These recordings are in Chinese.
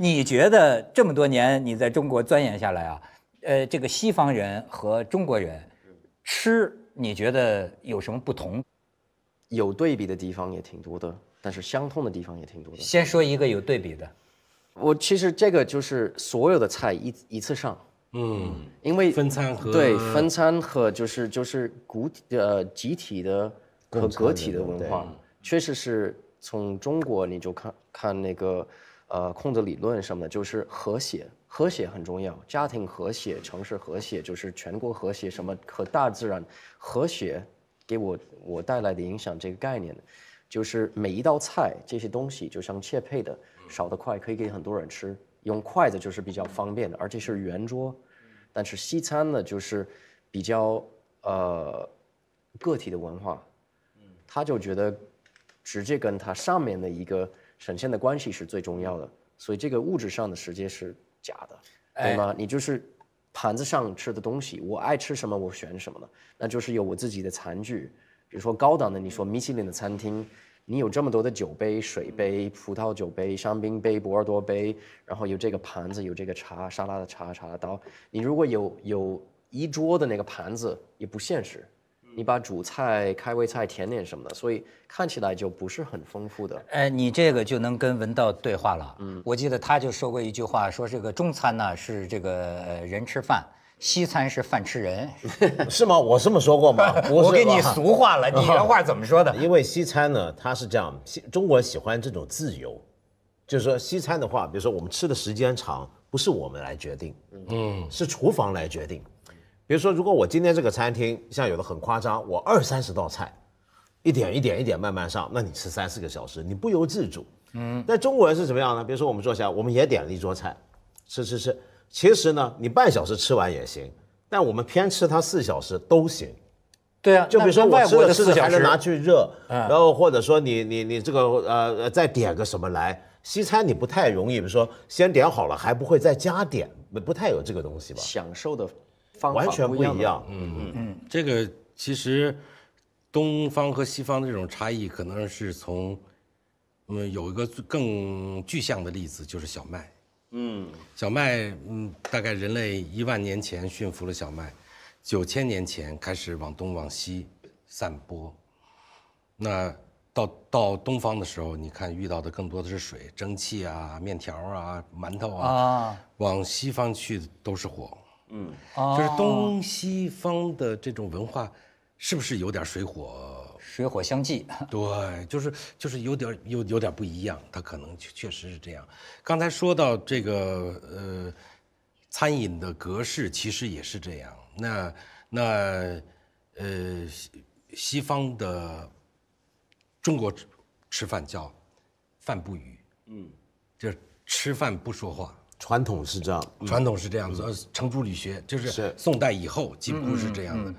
你觉得这么多年你在中国钻研下来啊，呃，这个西方人和中国人吃，你觉得有什么不同？有对比的地方也挺多的，但是相通的地方也挺多的。先说一个有对比的，我其实这个就是所有的菜一一次上，嗯，因为分餐和对分餐和就是就是古呃集体的和个体的文化，确实是从中国你就看看那个。呃，控制理论什么的，就是和谐，和谐很重要。家庭和谐，城市和谐，就是全国和谐，什么和大自然和谐，给我我带来的影响这个概念，就是每一道菜这些东西，就像切配的少得快，可以给很多人吃。用筷子就是比较方便的，而且是圆桌，但是西餐呢，就是比较呃个体的文化，他就觉得直接跟它上面的一个。神仙的关系是最重要的，所以这个物质上的世界是假的，对吗？你就是盘子上吃的东西，我爱吃什么我选什么的，那就是有我自己的餐具。比如说高档的，你说米其林的餐厅，你有这么多的酒杯、水杯、葡萄酒杯、香槟杯、波尔多杯，然后有这个盘子，有这个茶沙拉的茶、茶的刀。你如果有有一桌的那个盘子也不现实。你把主菜、开胃菜、甜点什么的，所以看起来就不是很丰富的。哎，你这个就能跟文道对话了。嗯，我记得他就说过一句话，说这个中餐呢是这个人吃饭，西餐是饭吃人，是吗？我这么说过吗？我给你俗话了，你原话怎么说的？因为西餐呢，它是这样，西中国喜欢这种自由，就是说西餐的话，比如说我们吃的时间长，不是我们来决定，嗯，是厨房来决定。比如说，如果我今天这个餐厅像有的很夸张，我二三十道菜，一点一点一点慢慢上，那你吃三四个小时，你不由自主。嗯。那中国人是怎么样呢？比如说我们坐下，我们也点了一桌菜，吃吃吃。其实呢，你半小时吃完也行，但我们偏吃它四小时都行。对啊。就比如说我吃的四小时还能拿去热，然后或者说你你你这个呃再点个什么来，西餐你不太容易，比如说先点好了还不会再加点，不太有这个东西吧。享受的。完全不一样。嗯嗯嗯，这个其实，东方和西方的这种差异，可能是从，嗯，有一个更具象的例子，就是小麦。嗯，小麦，嗯，大概人类一万年前驯服了小麦，九千年前开始往东往西散播。那到到东方的时候，你看遇到的更多的是水、蒸汽啊、面条啊、馒头啊。啊。往西方去都是火。嗯，就是东西方的这种文化，是不是有点水火？水火相济，对，就是就是有点有有点不一样，它可能确实是这样。刚才说到这个呃，餐饮的格式其实也是这样。那那呃，西西方的中国吃饭叫饭不语，嗯，就是吃饭不说话。传统是这样，传统是这样子。呃，程朱理学就是宋代以后几乎是这样的。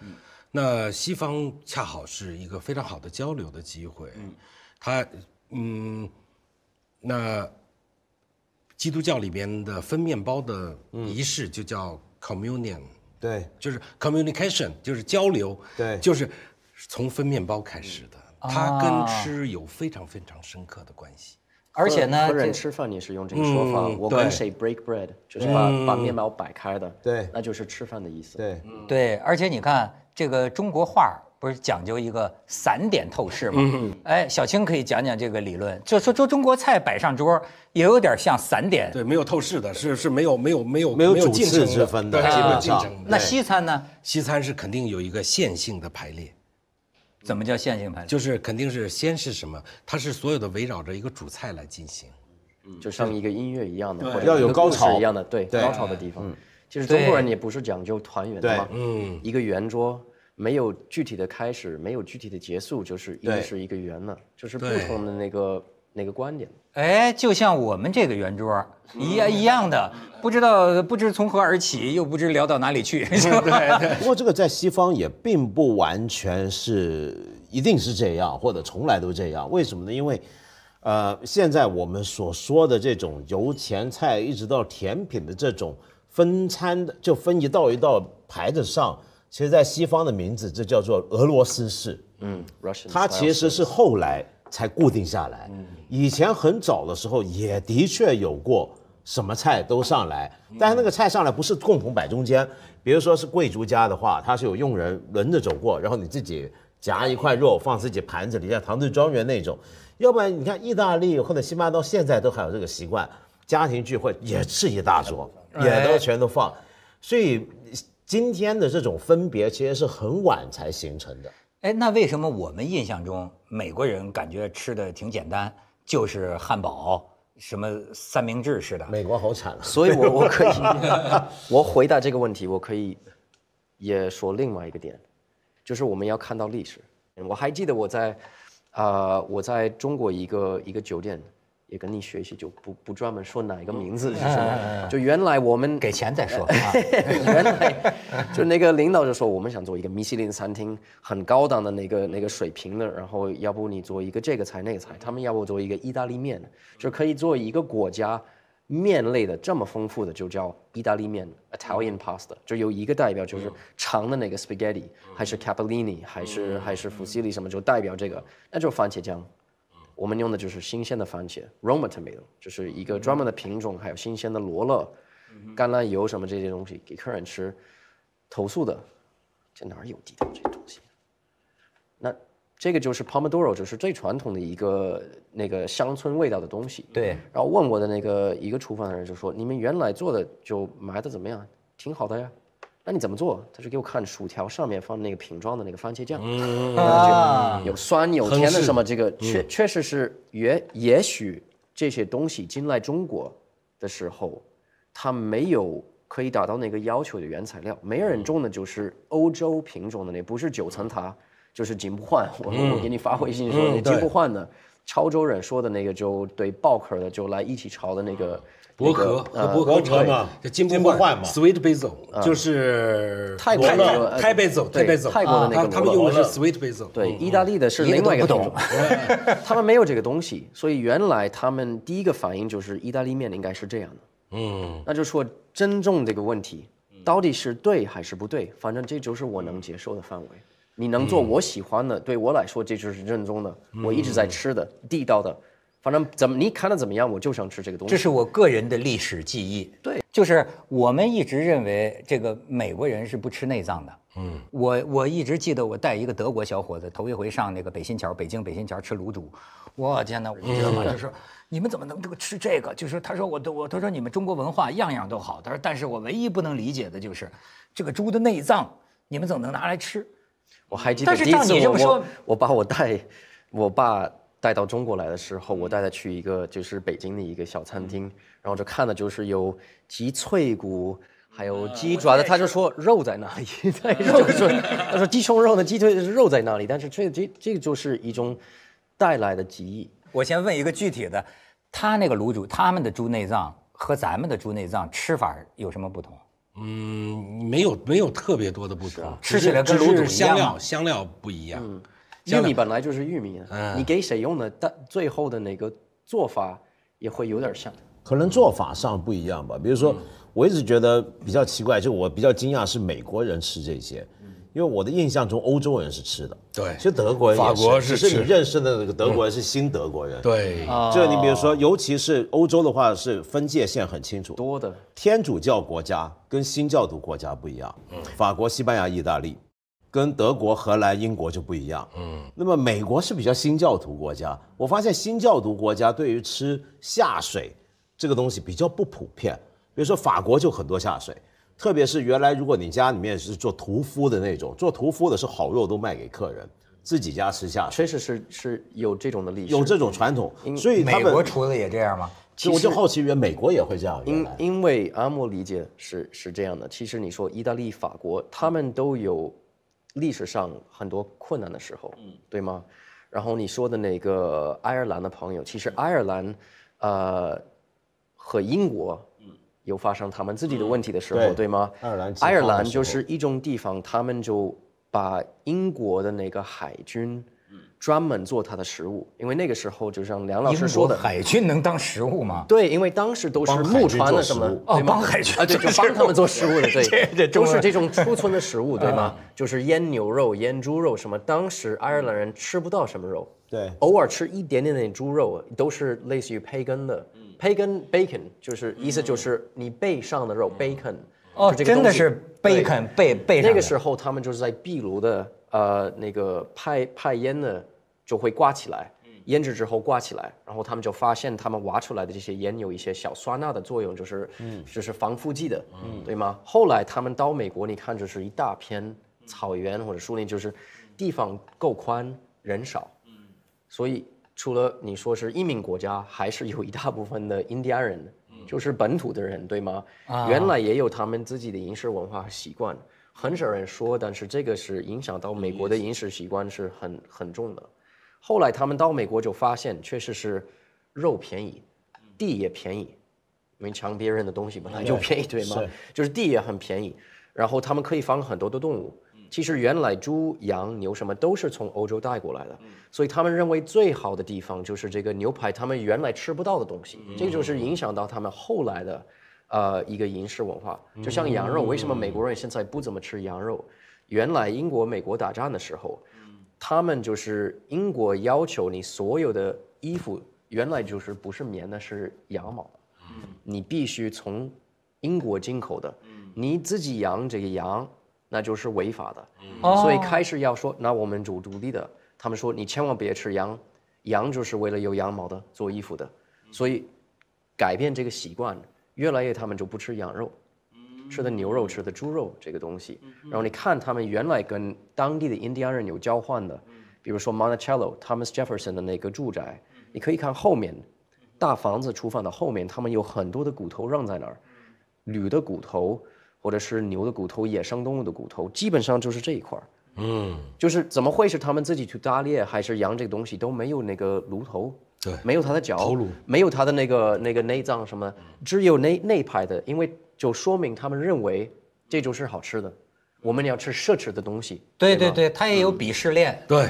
那西方恰好是一个非常好的交流的机会。嗯，它，嗯，那基督教里边的分面包的仪式就叫 communion，对，就是 communication，就是交流，对，就是从分面包开始的，它跟吃有非常非常深刻的关系。而且呢，客人吃饭你是用这个说法。我跟谁 break bread，就是把把面包摆开的，对，那就是吃饭的意思。对，对。而且你看，这个中国画不是讲究一个散点透视吗？哎，小青可以讲讲这个理论。就说说中国菜摆上桌，也有点像散点。对，没有透视的，是是没有没有没有没有主次之分的基本的。那西餐呢？西餐是肯定有一个线性的排列。怎么叫线性排？就是肯定是先是什么？它是所有的围绕着一个主菜来进行，就像一个音乐一样的，或要有高潮一样的，对，高潮的地方。其实中国人也不是讲究团圆的嘛，嗯，一个圆桌没有具体的开始，没有具体的结束，就是是一个圆呢，就是不同的那个。哪个观点？哎，就像我们这个圆桌一样一样的，不知道不知从何而起，又不知聊到哪里去。对，不过这个在西方也并不完全是一定是这样，或者从来都这样。为什么呢？因为，呃，现在我们所说的这种由前菜一直到甜品的这种分餐的，就分一道一道排着上，其实，在西方的名字这叫做俄罗斯式。嗯，Russian，它其实是后来。才固定下来。以前很早的时候也的确有过，什么菜都上来，但是那个菜上来不是共同摆中间。比如说是贵族家的话，他是有佣人轮着走过，然后你自己夹一块肉放自己盘子里，像唐顿庄园那种。要不然你看意大利或者西班牙，到现在都还有这个习惯，家庭聚会也是一大桌，也都全都放。所以今天的这种分别其实是很晚才形成的。哎，那为什么我们印象中？美国人感觉吃的挺简单，就是汉堡、什么三明治似的。美国好惨，所以我我可以，我回答这个问题，我可以，也说另外一个点，就是我们要看到历史。我还记得我在，啊，我在中国一个一个酒店。也跟你学习，就不不专门说哪一个名字，是什么。就原来我们给钱再说 啊。原来就那个领导就说，我们想做一个米其林餐厅，很高档的那个那个水平的。然后要不你做一个这个菜那个菜，他们要不做一个意大利面就可以做一个国家面类的这么丰富的，就叫意大利面 （Italian Pasta）。就有一个代表，就是长的那个 Spaghetti，还是 Capellini，还是还是佛西里什么，就代表这个，那就番茄酱。我们用的就是新鲜的番茄 r o m a t o m a t o 就是一个专门的品种，还有新鲜的罗勒、橄榄油什么这些东西给客人吃。投诉的，这哪有地道这些东西？那这个就是 Pomodoro，就是最传统的一个那个乡村味道的东西。对。然后问我的那个一个厨房的人就说：“你们原来做的就埋的怎么样？挺好的呀。”那你怎么做？他说给我看薯条上面放的那个瓶装的那个番茄酱，有酸有甜的，什么，这个确确实是，也也许这些东西进来中国的时候，它没有可以达到那个要求的原材料。没人种的就是欧洲品种的那，不是九层塔，就是金不换。我我给你发微信说你金不换的。潮州人说的那个就对爆壳的就来一起潮的那个薄壳，薄壳嘛，这金不换嘛，sweet basil 就是泰国的泰贝走泰贝走泰国的那个。他们用的是 sweet basil，对，意大利的是另外一个品种，他们没有这个东西，所以原来他们第一个反应就是意大利面应该是这样的。嗯，那就说真正这个问题，到底是对还是不对？反正这就是我能接受的范围。你能做我喜欢的，对我来说这就是正宗的，我一直在吃的地道的，反正怎么你看的怎么样，我就想吃这个东西。这是我个人的历史记忆。对，就是我们一直认为这个美国人是不吃内脏的。嗯，我我一直记得我带一个德国小伙子头一回上那个北新桥，北京北新桥吃卤煮，我天哪，你知道吗？就是你们怎么能这个吃这个？就是他说我都我他说你们中国文化样样都好，他说但是我唯一不能理解的就是这个猪的内脏你们怎么能拿来吃？我还记得第一次我我把我带我爸带到中国来的时候，我带他去一个就是北京的一个小餐厅，然后就看的就是有鸡脆骨，还有鸡爪子，他就说肉在哪里，在肉，他说鸡胸肉的鸡腿是肉在哪里？但是这这这个就是一种带来的记忆。我先问一个具体的，他那个卤煮他们的猪内脏和咱们的猪内脏吃法有什么不同？嗯，没有没有特别多的不同，吃起来只煮香料香料不一样。嗯，玉米本来就是玉米，你给谁用的，但最后的那个做法也会有点像。可能做法上不一样吧，比如说，我一直觉得比较奇怪，就我比较惊讶是美国人吃这些。因为我的印象中，欧洲人是吃的，对，其实德国人、法国是吃。只是你认识的那个德国人是新德国人，对。就你比如说，尤其是欧洲的话，是分界线很清楚。多的天主教国家跟新教徒国家不一样。嗯。法国、西班牙、意大利，跟德国、荷兰、英国就不一样。嗯。那么美国是比较新教徒国家。我发现新教徒国家对于吃下水这个东西比较不普遍。比如说法国就很多下水。特别是原来，如果你家里面是做屠夫的那种，做屠夫的是好肉都卖给客人，自己家吃下。确实是是有这种的历史，有这种传统。所以美国厨子也这样吗？其实我就好奇，原美国也会这样。因因为阿莫理解是是这样的。其实你说意大利、法国，他们都有历史上很多困难的时候，嗯，对吗？然后你说的那个爱尔兰的朋友，其实爱尔兰，呃，和英国。有发生他们自己的问题的时候，对吗？爱尔兰就是一种地方，他们就把英国的那个海军。专门做他的食物，因为那个时候就像梁老师说的，海军能当食物吗？对，因为当时都是木船的什么，哦，帮海军，对，就帮他们 做食物的，对，都是这种储存的食物，对吗？就是腌牛肉、腌猪肉什么。当时爱尔兰人吃不到什么肉，对，偶尔吃一点点点猪肉，都是类似于培根的，培根 （bacon） 就是意思就是你背上的肉 （bacon）。哦，真的是 bacon 背背那个时候他们就是在壁炉的。呃，那个派派烟呢，就会挂起来，腌制之后挂起来，然后他们就发现，他们挖出来的这些烟有一些小酸钠的作用，就是，嗯，就是防腐剂的，嗯，对吗？后来他们到美国，你看就是一大片草原或者树林，就是地方够宽，人少，嗯，所以除了你说是移民国家，还是有一大部分的印第安人，就是本土的人，对吗？原来也有他们自己的饮食文化和习惯。很少人说，但是这个是影响到美国的饮食习惯是很很重的。后来他们到美国就发现，确实是肉便宜，地也便宜，没抢别人的东西本来就便宜对吗？就是地也很便宜，然后他们可以放很多的动物。其实原来猪、羊、牛什么都是从欧洲带过来的，所以他们认为最好的地方就是这个牛排，他们原来吃不到的东西，这就是影响到他们后来的。呃，一个饮食文化，就像羊肉，为什么美国人现在不怎么吃羊肉？原来英国、美国打仗的时候，他们就是英国要求你所有的衣服原来就是不是棉的，是羊毛，你必须从英国进口的，你自己养这个羊那就是违法的，所以开始要说那我们主独立的，他们说你千万别吃羊，羊就是为了有羊毛的做衣服的，所以改变这个习惯。越来越，他们就不吃羊肉，吃的牛肉，吃的猪肉这个东西。然后你看，他们原来跟当地的印第安人有交换的，比如说 Monticello，Thomas Jefferson 的那个住宅，你可以看后面，大房子厨房的后面，他们有很多的骨头扔在那儿，驴的骨头，或者是牛的骨头，野生动物的骨头，基本上就是这一块儿。嗯，就是怎么会是他们自己去打猎还是羊这个东西都没有那个炉头。对，没有他的脚，没有他的那个那个内脏什么，只有那那排的，因为就说明他们认为这种是好吃的。我们要吃奢侈的东西。对对对，它也有鄙视链。对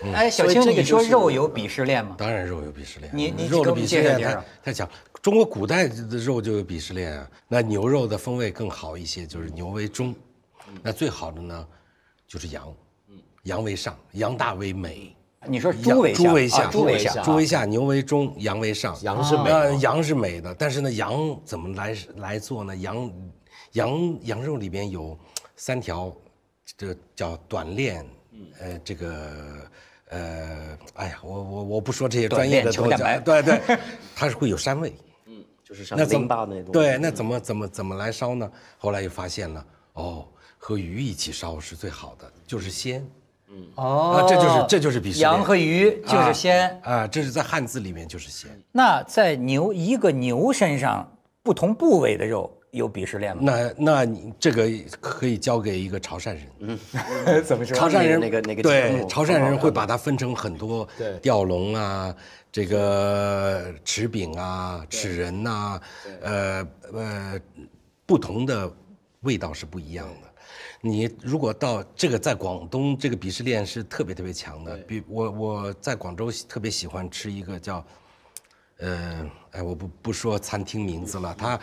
对，哎，小青，你说肉有鄙视链吗？当然，肉有鄙视链。你你肉有鄙视链。他讲中国古代的肉就有鄙视链啊。那牛肉的风味更好一些，就是牛为中。那最好的呢，就是羊，羊为上，羊大为美。你说猪为下，猪为下，猪为下，牛为中，羊为上。羊是美，羊是美的。但是呢，羊怎么来来做呢？羊，羊羊肉里边有三条，这叫短链，呃，这个，呃，哎呀，我我我不说这些专业的东西，对对，它是会有膻味。嗯，就是上那怎么对，那怎么怎么怎么来烧呢？后来又发现了，哦，和鱼一起烧是最好的，就是鲜。哦，这就是这就是鄙视链。羊和鱼就是鲜啊，这是在汉字里面就是鲜。那在牛一个牛身上不同部位的肉有鄙视链吗？那那你这个可以交给一个潮汕人。嗯，怎么潮汕人那个那个对潮汕人会把它分成很多，对，吊龙啊，这个齿饼啊，齿仁呐，呃呃，不同的味道是不一样的。你如果到这个在广东，这个鄙视链是特别特别强的。比我我在广州特别喜欢吃一个叫，呃，哎，我不不说餐厅名字了。他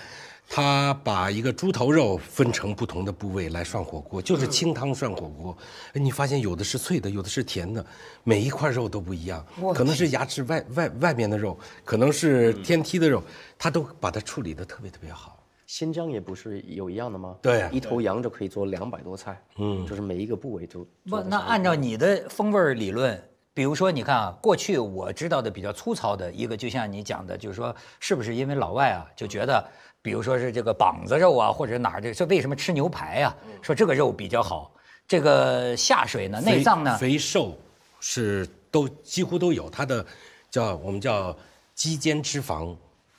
他把一个猪头肉分成不同的部位来涮火锅，就是清汤涮火锅。哎，你发现有的是脆的，有的是甜的，每一块肉都不一样。可能是牙齿外外外面的肉，可能是天梯的肉，他都把它处理得特别特别好。新疆也不是有一样的吗？对，一头羊就可以做两百多菜，嗯，就是每一个部位都。那那按照你的风味理论，比如说你看啊，过去我知道的比较粗糙的一个，就像你讲的，就是说是不是因为老外啊就觉得，比如说是这个膀子肉啊，或者哪儿这这为什么吃牛排啊？说这个肉比较好，这个下水呢、内脏呢，肥瘦是都几乎都有，它的叫我们叫肌间脂肪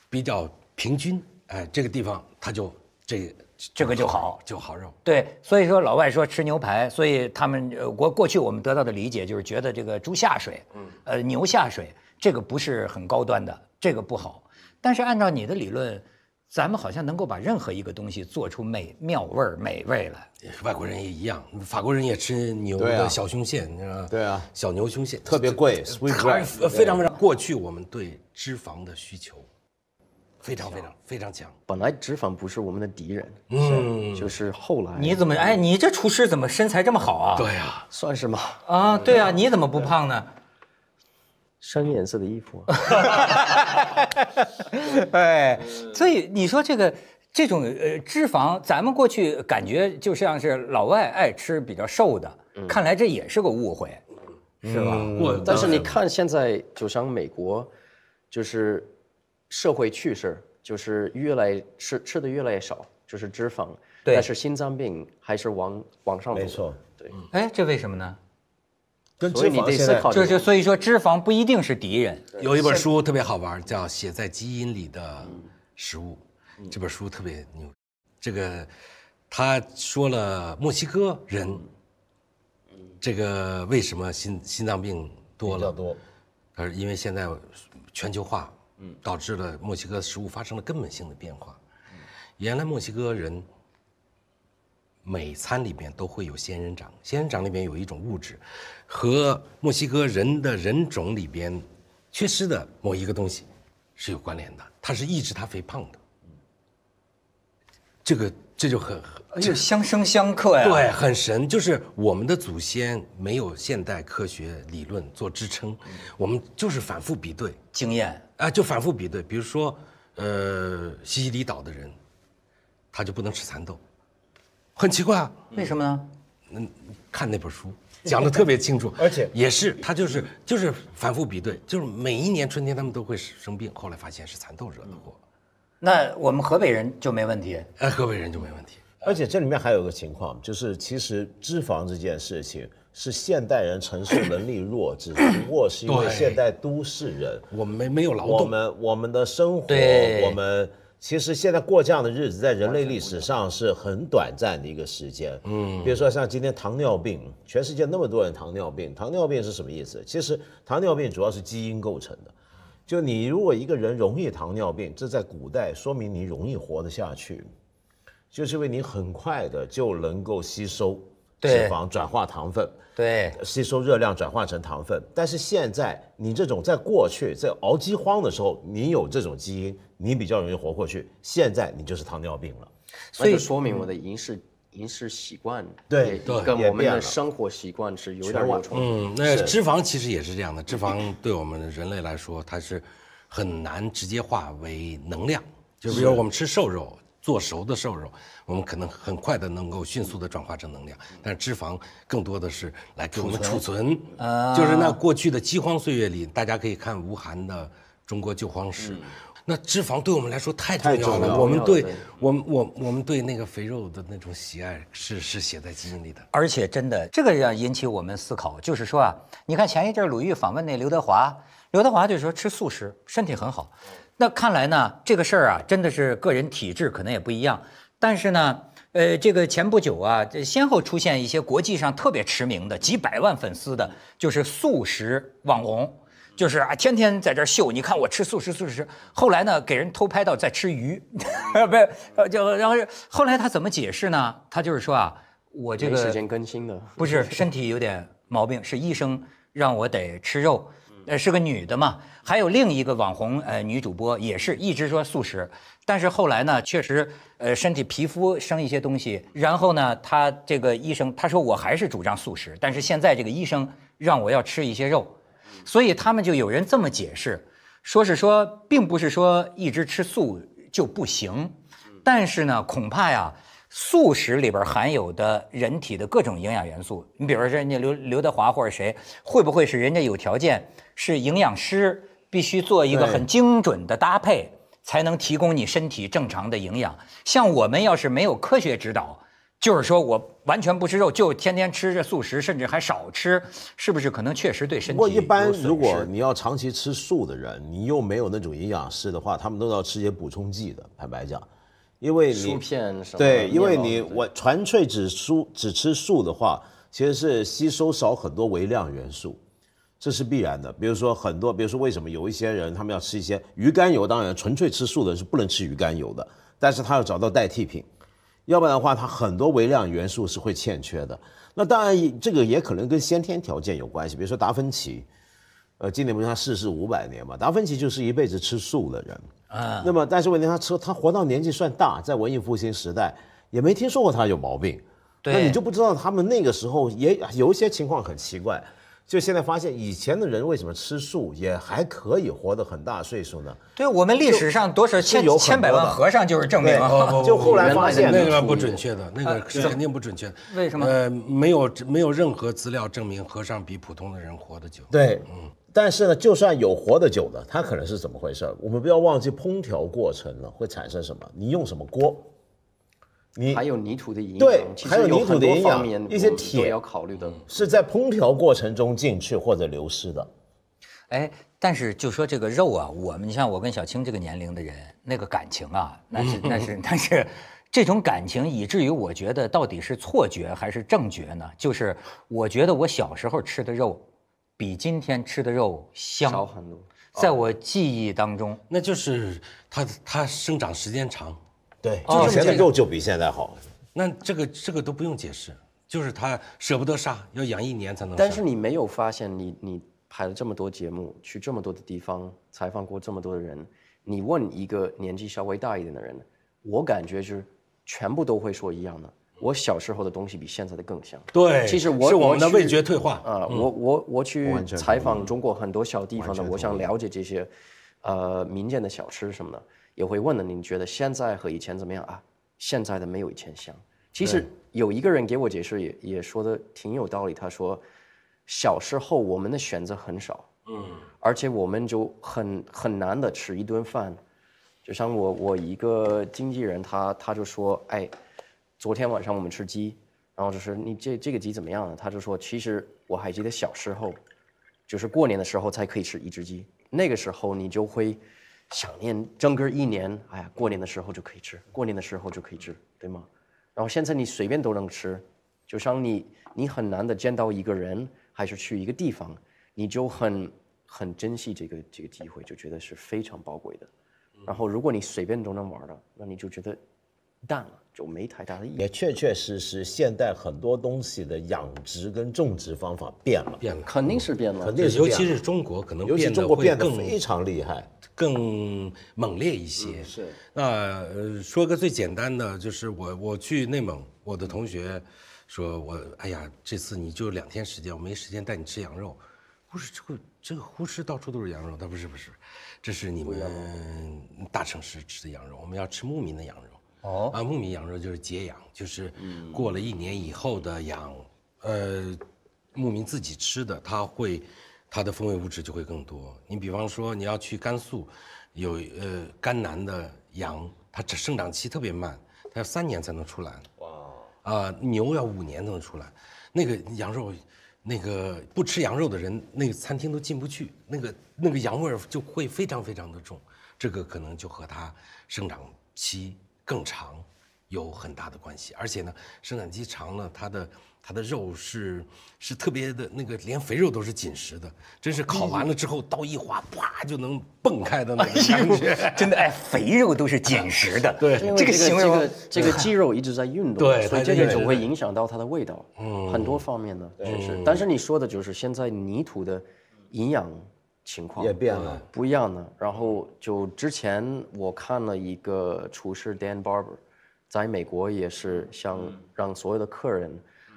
比较平均。哎，这个地方它就这，这个就好，就好肉。对，所以说老外说吃牛排，所以他们呃，我过去我们得到的理解就是觉得这个猪下水，嗯，呃牛下水这个不是很高端的，这个不好。但是按照你的理论，咱们好像能够把任何一个东西做出美妙味儿美味来。外国人也一样，法国人也吃牛的小胸腺，你知道吗？对啊，小牛胸腺特别贵，非常非常。过去我们对脂肪的需求。非常非常非常强。本来脂肪不是我们的敌人，嗯，就是后来你怎么哎，你这厨师怎么身材这么好啊？对呀，算是吗？啊，对啊，你怎么不胖呢？深颜色的衣服。哎，所以你说这个这种呃脂肪，咱们过去感觉就像是老外爱吃比较瘦的，看来这也是个误会，是吧？过，但是你看现在就像美国，就是。社会趋势就是越来吃吃的越来越少，就是脂肪，但是心脏病还是往往上走。没错，对。哎，这为什么呢？根据你得思考。就是所以说，脂肪不一定是敌人。有一本书特别好玩，叫《写在基因里的食物》，这本书特别牛。这个他说了，墨西哥人这个为什么心心脏病多了？比较多。他说，因为现在全球化。嗯，导致了墨西哥食物发生了根本性的变化。嗯，原来墨西哥人每餐里面都会有仙人掌，仙人掌里面有一种物质，和墨西哥人的人种里边缺失的某一个东西是有关联的，它是抑制他肥胖的。嗯，这个。这就很就相生相克呀，对，很神。就是我们的祖先没有现代科学理论做支撑，我们就是反复比对经验，啊，就反复比对。比如说，呃，西西里岛的人，他就不能吃蚕豆，很奇怪啊。为什么呢？嗯，看那本书讲的特别清楚，而且也是他就是就是反复比对，就是每一年春天他们都会生病，后来发现是蚕豆惹的祸。那我们河北人就没问题，哎，河北人就没问题。而且这里面还有个情况，就是其实脂肪这件事情是现代人承受能力弱，只不过是因为现代都市人我们没没有劳动，我们我们的生活，我们其实现在过这样的日子，在人类历史上是很短暂的一个时间。嗯，比如说像今天糖尿病，全世界那么多人糖尿病，糖尿病是什么意思？其实糖尿病主要是基因构成的。就你如果一个人容易糖尿病，这在古代说明你容易活得下去，就是因为你很快的就能够吸收脂肪转化糖分，对，吸收热量转化成糖分。但是现在你这种在过去在熬饥荒的时候，你有这种基因，你比较容易活过去。现在你就是糖尿病了，所以说明我的已经是。饮食习惯对，跟我们的生活习惯是有点晚。嗯，那脂肪其实也是这样的，脂肪对我们人类来说，它是很难直接化为能量。就比如我们吃瘦肉，做熟的瘦肉，我们可能很快的能够迅速的转化成能量。但是脂肪更多的是来给我们储存。啊，就是那过去的饥荒岁月里，大家可以看吴晗的《中国救荒史》。那脂肪对我们来说太重要了，我们对，我我我们对那个肥肉的那种喜爱是是写在基因里的，而且真的这个要引起我们思考，就是说啊，你看前一阵鲁豫访问那刘德华，刘德华就说吃素食身体很好，那看来呢这个事儿啊真的是个人体质可能也不一样，但是呢，呃这个前不久啊这先后出现一些国际上特别驰名的几百万粉丝的就是素食网红。就是啊，天天在这秀，你看我吃素食素食。后来呢，给人偷拍到在吃鱼，不是，就然后后来他怎么解释呢？他就是说啊，我这个时间更新的不是 身体有点毛病，是医生让我得吃肉。呃，是个女的嘛？还有另一个网红呃女主播也是一直说素食，但是后来呢，确实呃身体皮肤生一些东西。然后呢，他这个医生他说我还是主张素食，但是现在这个医生让我要吃一些肉。所以他们就有人这么解释，说是说，并不是说一直吃素就不行，但是呢，恐怕呀，素食里边含有的人体的各种营养元素，你比如说人家刘刘德华或者谁，会不会是人家有条件，是营养师必须做一个很精准的搭配，才能提供你身体正常的营养。像我们要是没有科学指导。就是说我完全不吃肉，就天天吃这素食，甚至还少吃，是不是？可能确实对身体不过一般，如果你要长期吃素的人，你又没有那种营养师的话，他们都要吃些补充剂的。坦白讲，因为你对，因为你我纯粹只蔬只吃素的话，其实是吸收少很多微量元素，这是必然的。比如说很多，比如说为什么有一些人他们要吃一些鱼肝油？当然，纯粹吃素的人是不能吃鱼肝油的，但是他要找到代替品。要不然的话，他很多微量元素是会欠缺的。那当然，这个也可能跟先天条件有关系。比如说达芬奇，呃，经典不是他逝世五百年嘛，达芬奇就是一辈子吃素的人啊。那么，但是问题他吃，他活到年纪算大，在文艺复兴时代也没听说过他有毛病。那你就不知道他们那个时候也有一些情况很奇怪。就现在发现，以前的人为什么吃素也还可以活得很大岁数呢？对，我们历史上多少千千百万和尚就是证明，就后来发现那个不准确的，那个是肯定不准确。为什么？呃，没有没有任何资料证明和尚比普通的人活得久。对，嗯。但是呢，就算有活得久的，他可能是怎么回事我们不要忘记烹调过程呢会产生什么？你用什么锅？还有泥土的营养，对，还有泥土的营养，一些铁要考虑的，是在烹调过程中进去或者流失的。哎，但是就说这个肉啊，我们像我跟小青这个年龄的人，那个感情啊，那是 那是但是这种感情，以至于我觉得到底是错觉还是正觉呢？就是我觉得我小时候吃的肉比今天吃的肉香，少很多，在我记忆当中，那就是它它生长时间长。对，就以前的肉就比现在好。那这个这个都不用解释，就是他舍不得杀，要养一年才能。但是你没有发现，你你拍了这么多节目，去这么多的地方，采访过这么多的人，你问一个年纪稍微大一点的人，我感觉就是全部都会说一样的。我小时候的东西比现在的更香。对，其实是我的味觉退化啊。我我我去采访中国很多小地方的，我想了解这些，呃，民间的小吃什么的。也会问了，你觉得现在和以前怎么样啊？现在的没有以前香。其实有一个人给我解释，也也说的挺有道理。他说，小时候我们的选择很少，嗯，而且我们就很很难的吃一顿饭。就像我我一个经纪人，他他就说，哎，昨天晚上我们吃鸡，然后就是你这这个鸡怎么样呢？他就说，其实我还记得小时候，就是过年的时候才可以吃一只鸡，那个时候你就会。想念整个一年，哎呀，过年的时候就可以吃，过年的时候就可以吃，对吗？然后现在你随便都能吃，就像你，你很难的见到一个人，还是去一个地方，你就很很珍惜这个这个机会，就觉得是非常宝贵的。然后如果你随便都能玩的，那你就觉得淡了，就没太大的意。义。也确确实实，现代很多东西的养殖跟种植方法变了，变了，肯定是变了，肯定是。尤其是中国，可能尤其中国变得非常厉害。更猛烈一些，是。那说个最简单的，就是我我去内蒙，我的同学说，我哎呀，这次你就两天时间，我没时间带你吃羊肉。呼市这个这个呼市到处都是羊肉，他不是不是，这是你们大城市吃的羊肉，我们要吃牧民的羊肉。哦，啊，牧民羊肉就是羯羊，就是过了一年以后的羊，呃，牧民自己吃的，他会。它的风味物质就会更多。你比方说，你要去甘肃，有呃甘南的羊，它这生长期特别慢，它要三年才能出栏。哇啊，牛要五年才能出栏。那个羊肉，那个不吃羊肉的人，那个餐厅都进不去。那个那个羊味儿就会非常非常的重。这个可能就和它生长期更长。有很大的关系，而且呢，生产期长了，它的它的肉是是特别的，那个连肥肉都是紧实的，真是烤完了之后刀一划，啪就能蹦开的那种感觉，真的哎，肥肉都是紧实的。对，这个这个这个肌肉一直在运动，对，所以这个就会影响到它的味道，嗯，很多方面呢，确实。但是你说的就是现在泥土的营养情况也变了，不一样的。然后就之前我看了一个厨师 Dan Barber。在美国也是，想让所有的客人，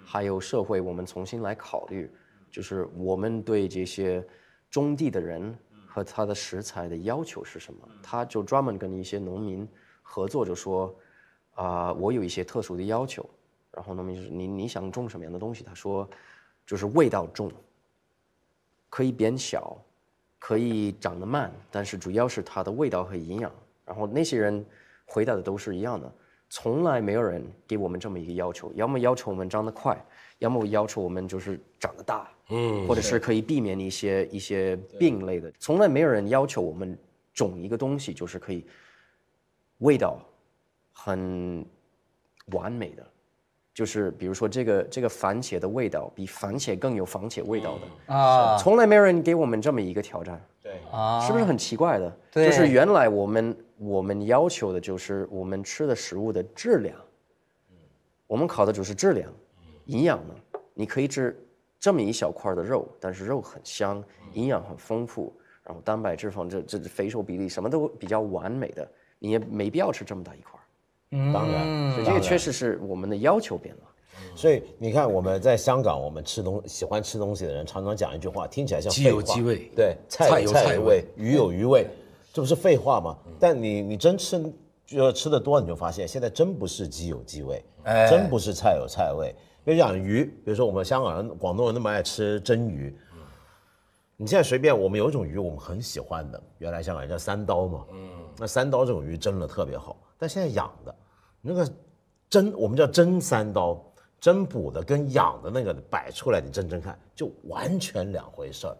还有社会，我们重新来考虑，就是我们对这些种地的人和他的食材的要求是什么？他就专门跟一些农民合作，就说啊，我有一些特殊的要求。然后农民就是你你想种什么样的东西？他说，就是味道重，可以变小，可以长得慢，但是主要是它的味道和营养。然后那些人回答的都是一样的。从来没有人给我们这么一个要求，要么要求我们长得快，要么要求我们就是长得大，嗯，或者是可以避免一些一些病类的。从来没有人要求我们种一个东西就是可以味道很完美的，就是比如说这个这个番茄的味道比番茄更有番茄味道的啊，从来没有人给我们这么一个挑战。啊，是不是很奇怪的？对，就是原来我们我们要求的就是我们吃的食物的质量，我们考的就是质量，营养呢？你可以吃这么一小块的肉，但是肉很香，营养很丰富，然后蛋白质、肪、这这肥瘦比例什么都比较完美的，你也没必要吃这么大一块。嗯，当然，所以这个确实是我们的要求变了。所以你看，我们在香港，我们吃东喜欢吃东西的人常常讲一句话，听起来像鸡有鸡味，对，菜有菜味，鱼有鱼味，这不是废话吗？但你你真吃，就是吃的多，你就发现现在真不是鸡有鸡味，哎，真不是菜有菜味。比如养鱼，比如说我们香港人、广东人那么爱吃蒸鱼，你现在随便，我们有一种鱼我们很喜欢的，原来香港人叫三刀嘛，嗯，那三刀这种鱼蒸了特别好，但现在养的，那个蒸，我们叫蒸三刀。真捕的跟养的那个摆出来，你真正看就完全两回事儿，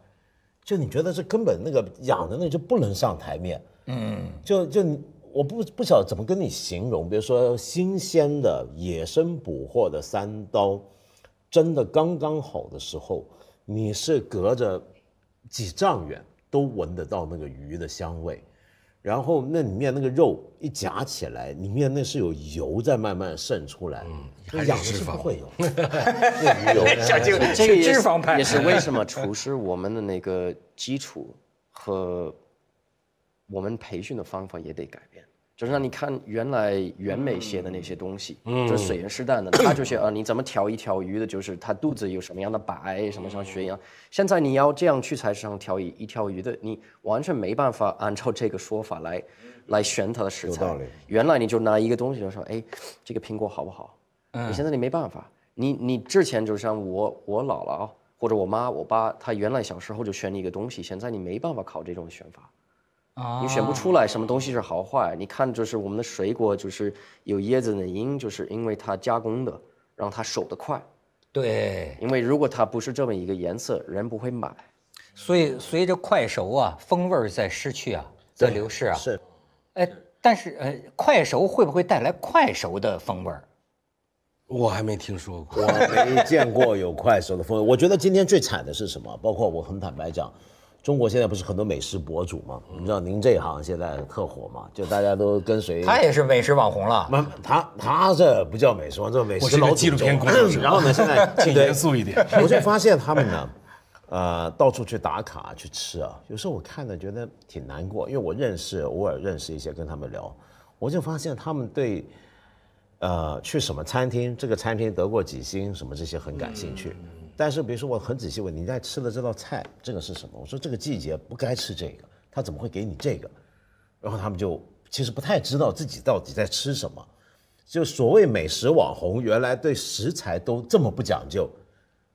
就你觉得这根本那个养的那就不能上台面，嗯，就就我不不晓得怎么跟你形容，比如说新鲜的野生捕获的三刀，真的刚刚好的时候，你是隔着几丈远都闻得到那个鱼的香味。然后那里面那个肉一夹起来，里面那是有油在慢慢渗出来。嗯，脂肪不会 油，这脂肪也是 为什么厨师我们的那个基础和我们培训的方法也得改变。就是让你看原来袁枚写的那些东西，嗯，就是水原释淡的，他就写啊，你怎么挑一条鱼的？就是它肚子有什么样的白，什么像血一样。现在你要这样去菜市场挑一一条鱼的，你完全没办法按照这个说法来，来选它的食材。原来你就拿一个东西就说，哎，这个苹果好不好？嗯，现在你没办法。你你之前就像我我姥姥或者我妈我爸，他原来小时候就选你一个东西，现在你没办法考这种选法。啊！你选不出来什么东西是好坏，你看就是我们的水果，就是有椰子的因，就是因为它加工的，让它熟得快。对，因为如果它不是这么一个颜色，人不会买。所以，随着快熟啊，风味在失去啊，在流逝啊。是。哎，但是呃，快熟会不会带来快熟的风味我还没听说过，我没见过有快熟的风味。我觉得今天最惨的是什么？包括我很坦白讲。中国现在不是很多美食博主吗？你知道您这一行现在特火吗？就大家都跟随他也是美食网红了。他他这不叫美食，这美食老主。纪录片然后呢，现在 请严肃一点。我就发现他们呢，呃，到处去打卡去吃啊，有时候我看的觉得挺难过，因为我认识，偶尔认识一些跟他们聊，我就发现他们对，呃，去什么餐厅，这个餐厅得过几星，什么这些很感兴趣。但是，比如说，我很仔细问你在吃的这道菜，这个是什么？我说这个季节不该吃这个，他怎么会给你这个？然后他们就其实不太知道自己到底在吃什么，就所谓美食网红，原来对食材都这么不讲究，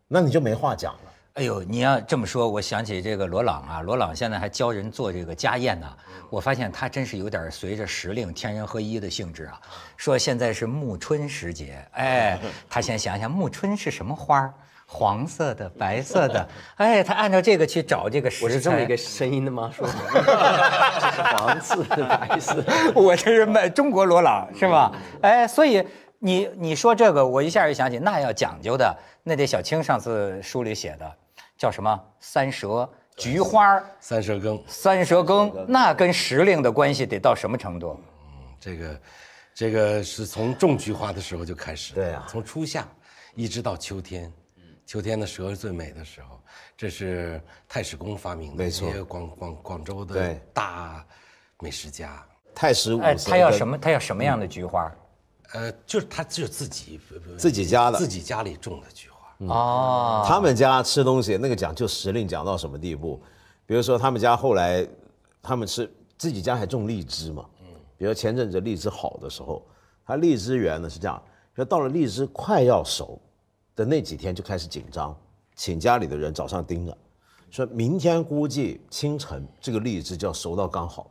那你就没话讲了。哎呦，你要这么说，我想起这个罗朗啊，罗朗现在还教人做这个家宴呢。我发现他真是有点随着时令天人合一的性质啊。说现在是暮春时节，哎，他先想想暮春是什么花儿。黄色的，白色的，哎，他按照这个去找这个食材。我是这么一个声音的吗？说，这是黄色的，白色。我这是卖中国罗朗是吧？哎，所以你你说这个，我一下就想起那要讲究的，那得小青上次书里写的，叫什么三蛇菊花三蛇羹。三蛇羹，那跟时令的关系得到什么程度？嗯，这个，这个是从种菊花的时候就开始。对啊，从初夏一直到秋天。秋天的蛇是最美的时候，这是太史公发明的，没错，广广广州的大美食家太史。哎，他要什么？他要什么样的菊花？呃，就是他就是自己自己家的自己家里种的菊花。哦，他们家吃东西那个讲究时令讲到什么地步？比如说他们家后来他们吃自己家还种荔枝嘛，嗯，比如前阵子荔枝好的时候，他荔枝园呢是这样，就到了荔枝快要熟。的那几天就开始紧张，请家里的人早上盯着，说明天估计清晨这个荔枝就要熟到刚好，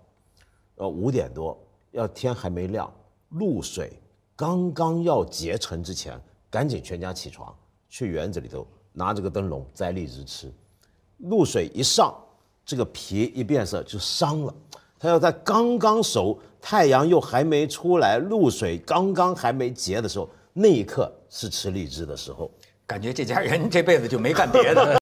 呃五点多要天还没亮，露水刚刚要结成之前，赶紧全家起床去园子里头拿这个灯笼摘荔枝吃，露水一上，这个皮一变色就伤了，它要在刚刚熟，太阳又还没出来，露水刚刚还没结的时候，那一刻。是吃荔枝的时候，感觉这家人这辈子就没干别的。